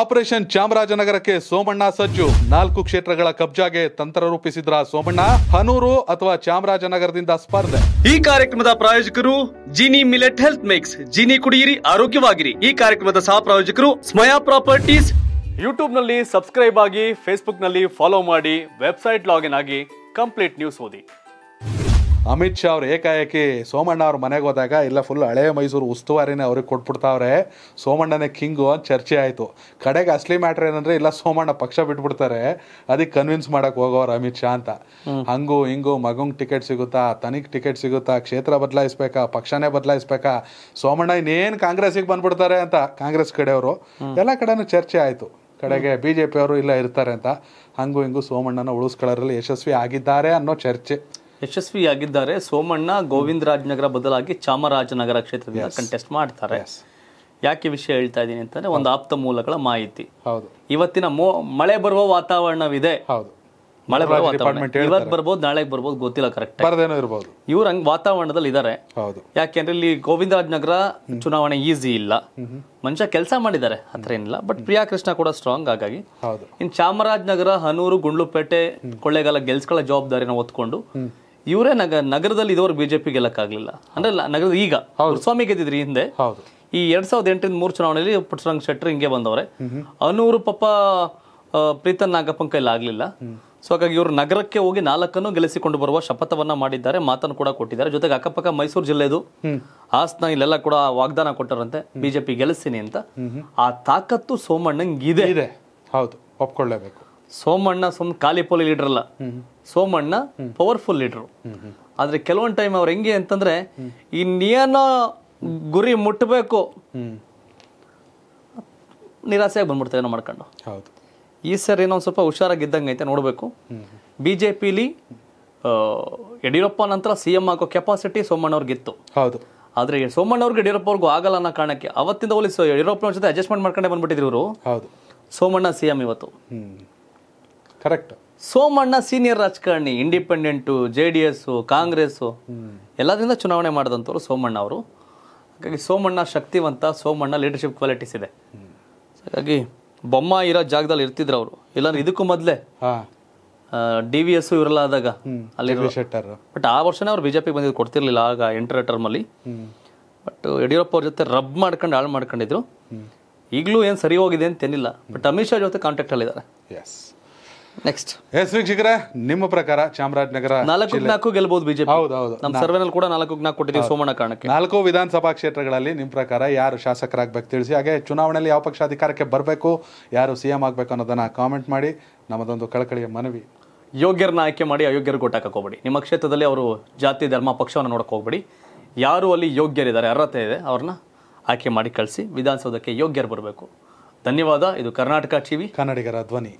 operation ಚಾಮರಾಜನಗರಕ್ಕೆ Somanna ಸಜ್ಜು ನಾಲ್ಕು ಕ್ಷೇತ್ರಗಳ ಕಬ್ಜಾಗೆ ತಂತ್ರ ರೂಪಿಸಿದ್ರ ಸೋಮಣ್ಣ ಹನೂರು ಅಥವಾ ಚಾಮರಾಜನಗರದಿಂದ ಸ್ಪರ್ಧೆ ಈ ಕಾರ್ಯಕ್ರಮದ ಪ್ರಾಯೋಜಕರು Jeeni millet health mix Jeeni ಕುಡಿಯಿರಿ ಆರೋಗ್ಯವಾಗಿರಿ ಈ ಕಾರ್ಯಕ್ರಮದ ಸಹ ಪ್ರಾಯೋಜಕರು ಸ್ಮಯಾ ಪ್ರಾಪರ್ಟೀಸ್ ಯೂಟ್ಯೂಬ್ ನಲ್ಲಿ ಸಬ್ಸ್ಕ್ರೈಬ್ ಆಗಿ ಫೇಸ್ಬುಕ್ ನಲ್ಲಿ ಫಾಲೋ ಮಾಡಿ ವೆಬ್ಸೈಟ್ ಲಾಗಿನ್ ಆಗಿ ಕಂಪ್ಲೀಟ್ ನ್ಯೂಸ್ ಓದಿ ಅಮಿತ್ ಶಾ ಅವರು ಏಕಾಏಕಿ ಸೋಮಣ್ಣ ಅವ್ರ ಮನೆಗೆ ಹೋದಾಗ ಇಲ್ಲ ಫುಲ್ ಹಳೆ ಮೈಸೂರು ಉಸ್ತುವಾರಿನೇ ಅವ್ರಿಗೆ ಕೊಟ್ಬಿಡ್ತಾವ್ರೆ ಸೋಮಣ್ಣನೇ ಕಿಂಗು ಅಂತ ಚರ್ಚೆ ಆಯಿತು ಕಡೆಗೆ ಅಸಲಿ ಮ್ಯಾಟ್ರ್ ಏನಂದ್ರೆ ಇಲ್ಲ ಸೋಮಣ್ಣ ಪಕ್ಷ ಬಿಟ್ಬಿಡ್ತಾರೆ ಅದಕ್ಕೆ ಕನ್ವಿನ್ಸ್ ಮಾಡಕ್ ಹೋಗೋರು ಅಮಿತ್ ಶಾ ಅಂತ ಹಂಗು ಹಿಂಗು ಮಗುಂಗ್ ಟಿಕೆಟ್ ಸಿಗುತ್ತಾ ತನಿಗೆ ಟಿಕೆಟ್ ಸಿಗುತ್ತಾ ಕ್ಷೇತ್ರ ಬದಲಾಯಿಸ್ಬೇಕಾ ಪಕ್ಷನೇ ಬದಲಾಯಿಸ್ಬೇಕಾ ಸೋಮಣ್ಣ ಇನ್ನೇನು ಕಾಂಗ್ರೆಸ್ಗೆ ಬಂದ್ಬಿಡ್ತಾರೆ ಅಂತ ಕಾಂಗ್ರೆಸ್ ಕಡೆಯವರು ಎಲ್ಲ ಕಡೆನೂ ಚರ್ಚೆ ಆಯಿತು ಕಡೆಗೆ ಬಿ ಜೆ ಇಲ್ಲ ಇರ್ತಾರೆ ಅಂತ ಹಂಗು ಹಿಂಗು ಸೋಮಣ್ಣನ ಉಳಿಸ್ಕೊಳ್ಳೋರಲ್ಲಿ ಯಶಸ್ವಿ ಆಗಿದ್ದಾರೆ ಅನ್ನೋ ಚರ್ಚೆ ಯಶಸ್ವಿಯಾಗಿದ್ದಾರೆ ಸೋಮಣ್ಣ ರಾಜನಗರ ಬದಲಾಗಿ ಚಾಮರಾಜನಗರ ಕ್ಷೇತ್ರದಿಂದ ಕಂಟೆಸ್ಟ್ ಮಾಡ್ತಾರೆ ಯಾಕೆ ವಿಷಯ ಹೇಳ್ತಾ ಇದ್ದೀನಿ ಅಂತಂದ್ರೆ ಒಂದು ಆಪ್ತ ಮೂಲಗಳ ಮಾಹಿತಿ ಇವತ್ತಿನ ಮಳೆ ಬರುವ ವಾತಾವರಣವಿದೆ ಮಳೆ ಬರುವ ಇವತ್ತು ಬರ್ಬೋದು ನಾಳೆ ಬರ್ಬೋದು ಗೊತ್ತಿಲ್ಲ ಕರೆಕ್ಟ್ ಇವ್ರ ಹಂಗ್ ವಾತಾವರಣದಲ್ಲಿ ಇದಾರೆ ಯಾಕೆಂದ್ರೆ ಇಲ್ಲಿ ಗೋವಿಂದರಾಜನಗರ ಚುನಾವಣೆ ಈಸಿ ಇಲ್ಲ ಮನುಷ್ಯ ಕೆಲಸ ಮಾಡಿದ್ದಾರೆ ಅದ್ರ ಏನಿಲ್ಲ ಬಟ್ ಪ್ರಿಯಾ ಕೃಷ್ಣ ಕೂಡ ಸ್ಟ್ರಾಂಗ್ ಹಾಗಾಗಿ ಇನ್ ಚಾಮರಾಜನಗರ ಹನೂರು ಗುಂಡ್ಲುಪೇಟೆ ಕೊಳ್ಳೇಗಾಲ ಗೆಲ್ಸ್ಗಳ ಜವಾಬ್ದಾರಿನ ಹೊತ್ಕೊಂಡು ಇವರೇ ನಗ ನಗರದಲ್ಲಿ ಇದುವರೆಗೆ ಬಿಜೆಪಿ ಗೆಲ್ಲಕ್ಕಾಗಲಿಲ್ಲ ಅಂದ್ರೆ ನಗರದ ಈಗ ಸ್ವಾಮಿ ಗೆದ್ದಿದ್ರಿ ಹಿಂದೆ ಈ ಎರಡ್ ಸಾವಿರದ ಎಂಟರಿಂದ ಮೂರು ಚುನಾವಣೆಯಲ್ಲಿ ಪುಟ್ಟರಂಗ ಶೆಟ್ಟರ್ ಹಿಂಗೆ ಬಂದವ್ರೆ ಅನೂರು ಪಾಪ ಪ್ರೀತನ್ ನಾಗಪ್ಪನ ಕೈಲಿ ಆಗ್ಲಿಲ್ಲ ಸೊ ಹಾಗಾಗಿ ಇವರು ನಗರಕ್ಕೆ ಹೋಗಿ ನಾಲ್ಕನ್ನು ಗೆಲ್ಲಿಸಿಕೊಂಡು ಬರುವ ಶಪಥವನ್ನ ಮಾಡಿದ್ದಾರೆ ಮಾತನ್ನು ಕೂಡ ಕೊಟ್ಟಿದ್ದಾರೆ ಜೊತೆಗೆ ಅಕ್ಕಪಕ್ಕ ಮೈಸೂರು ಜಿಲ್ಲೆದು ಆಸ್ನ ಇಲ್ಲೆಲ್ಲ ಕೂಡ ವಾಗ್ದಾನ ಕೊಟ್ಟರಂತೆ ಬಿಜೆಪಿ ಗೆಲ್ಲಿಸ್ತೀನಿ ಅಂತ ಆ ತಾಕತ್ತು ಸೋಮಣ್ಣಂಗೆ ಇದೆ ಹೌದು ಒಪ್ಕೊಳ್ಳೇಬೇಕು ಸೋಮಣ್ಣ ಸುಮ್ ಖಾಲಿ ಪೋಲಿ ಲೀಡರ್ ಅಲ್ಲ ಸೋಮಣ್ಣ ಪವರ್ಫುಲ್ ಲೀಡರು ಆದ್ರೆ ಕೆಲವೊಂದು ಟೈಮ್ ಅವ್ರು ಹೆಂಗೆ ಅಂತಂದರೆ ಇನ್ನೇನೋ ಗುರಿ ಮುಟ್ಟಬೇಕು ನಿರಾಸೆಯಾಗಿ ಬಂದ್ಬಿಡ್ತಾರೆ ಏನೋ ಮಾಡ್ಕೊಂಡು ಹೌದು ಈ ಸರ್ ಏನೋ ಒಂದು ಸ್ವಲ್ಪ ಹುಷಾರಾಗಿದ್ದಂಗೆ ಐತೆ ನೋಡಬೇಕು ಬಿ ಜೆ ಪಿಲಿ ಯಡಿಯೂರಪ್ಪ ನಂತರ ಸಿ ಎಂ ಆಗೋ ಕೆಪಾಸಿಟಿ ಇತ್ತು ಹೌದು ಆದರೆ ಸೋಮಣ್ಣವ್ರಿಗೆ ಯಡಿಯೂರಪ್ಪ ಅವ್ರಿಗೂ ಆಗಲ್ಲ ಅನ್ನೋ ಕಾರಣಕ್ಕೆ ಅವತ್ತಿಂದ ಹೋಲಿ ಯಡಿಯೂರಪ್ಪನವ್ರ ಜೊತೆ ಅಡ್ಜಸ್ಟ್ಮೆಂಟ್ ಮಾಡ್ಕೊಂಡೇ ಬಂದ್ಬಿಟ್ಟಿದ್ರು ಇವರು ಹೌದು ಸೋಮಣ್ಣ ಸಿ ಇವತ್ತು ಕರೆಕ್ಟ್ ಸೋಮಣ್ಣ ಸೀನಿಯರ್ ರಾಜಕಾರಣಿ independent J D S Congress ಎಲ್ಲದರಿಂದ ಚುನಾವಣೆ ಮಾಡಿದಂಥವ್ರು ಸೋಮಣ್ಣ ಅವರು ಹಾಗಾಗಿ ಸೋಮಣ್ಣ ಶಕ್ತಿವಂತ ಸೋಮಣ್ಣ ಲೀಡರ್ಶಿಪ್ ಕ್ವಾಲಿಟೀಸ್ ಇದೆ ಹಾಗಾಗಿ ಬೊಮ್ಮ ಇರೋ ಜಾಗದಲ್ಲಿ ಇರ್ತಿದ್ರು ಅವರು ಇಲ್ಲಾಂದ್ರೆ ಇದಕ್ಕೂ ಮೊದಲೇ ಡಿ ವಿ ಎಸ್ಸು ಇವರೆಲ್ಲ ಆದಾಗ ಅಲ್ಲಿ ಬಟ್ ಆ ವರ್ಷನೇ ಅವ್ರು ಬಿಜೆಪಿ ಬಂದಿದ್ದು ಕೊಡ್ತಿರ್ಲಿಲ್ಲ ಆಗ ಟರ್ಮ್ ಟರ್ಮಲ್ಲಿ ಬಟ್ ಯಡಿಯೂರಪ್ಪ ಅವ್ರ ಜೊತೆ ರಬ್ ಮಾಡ್ಕೊಂಡು ಹಾಳು ಮಾಡ್ಕೊಂಡಿದ್ರು ಈಗಲೂ ಏನು ಸರಿ ಹೋಗಿದೆ ಏನಿಲ್ಲ ಬಟ್ ಅಮಿತ್ ಶಾ ಜೊತೆ ಕಾಂಟ್ಯಾಕ್ಟ್ ಅಲ್ಲಿದ್ದಾರೆ ನೆಕ್ಸ್ಟ್ ಎಸ್ ವೀಕ್ಷಕರೇ ನಿಮ್ಮ ಪ್ರಕಾರ ಚಾಮರಾಜನಗರ ನಾಲ್ಕು ನಾಲ್ಕು ಗೆಲ್ಬಹುದು ಬಿಜೆಪಿ ಹೌದು ಹೌದು ನಮ್ಮ ಸರ್ವೆನಲ್ಲಿ ಕೂಡ ನಾಲ್ಕು ನಾಲ್ಕು ಕೊಟ್ಟಿದ್ದೀವಿ ಸೋಮಣ್ಣ ಕಾರಣಕ್ಕೆ ನಾಲ್ಕು ವಿಧಾನಸಭಾ ಕ್ಷೇತ್ರಗಳಲ್ಲಿ ನಿಮ್ಮ ಪ್ರಕಾರ ಯಾರು ಶಾಸಕರಾಗಬೇಕು ತಿಳಿಸಿ ಹಾಗೆ ಚುನಾವಣೆಯಲ್ಲಿ ಯಾವ ಪಕ್ಷ ಅಧಿಕಾರಕ್ಕೆ ಬರಬೇಕು ಯಾರು ಸಿ ಎಂ ಆಗಬೇಕು ಅನ್ನೋದನ್ನ ಕಾಮೆಂಟ್ ಮಾಡಿ ನಮ್ಮದೊಂದು ಕಳಕಳಿಯ ಮನವಿ ಯೋಗ್ಯರನ್ನ ಆಯ್ಕೆ ಮಾಡಿ ಅಯೋಗ್ಯರು ಗೊಟ್ಟಾಕಕ್ಕೆ ಹೋಗ್ಬೇಡಿ ನಿಮ್ಮ ಕ್ಷೇತ್ರದಲ್ಲಿ ಅವರು ಜಾತಿ ಧರ್ಮ ಪಕ್ಷವನ್ನು ನೋಡಕ್ಕೆ ಹೋಗ್ಬೇಡಿ ಯಾರು ಅಲ್ಲಿ ಯೋಗ್ಯರಿದ್ದಾರೆ ಅರ್ಹತೆ ಇದೆ ಅವ್ರನ್ನ ಆಯ್ಕೆ ಮಾಡಿ ಕಳಿಸಿ ವಿಧಾನಸೌಧಕ್ಕೆ ಯೋಗ್ಯರು ಬರಬೇಕು ಧನ್ಯವಾದ ಇದು ಕರ್ನಾಟಕ ಟಿವಿ ಕನ್ನಡಿಗರ ಧ್ವನಿ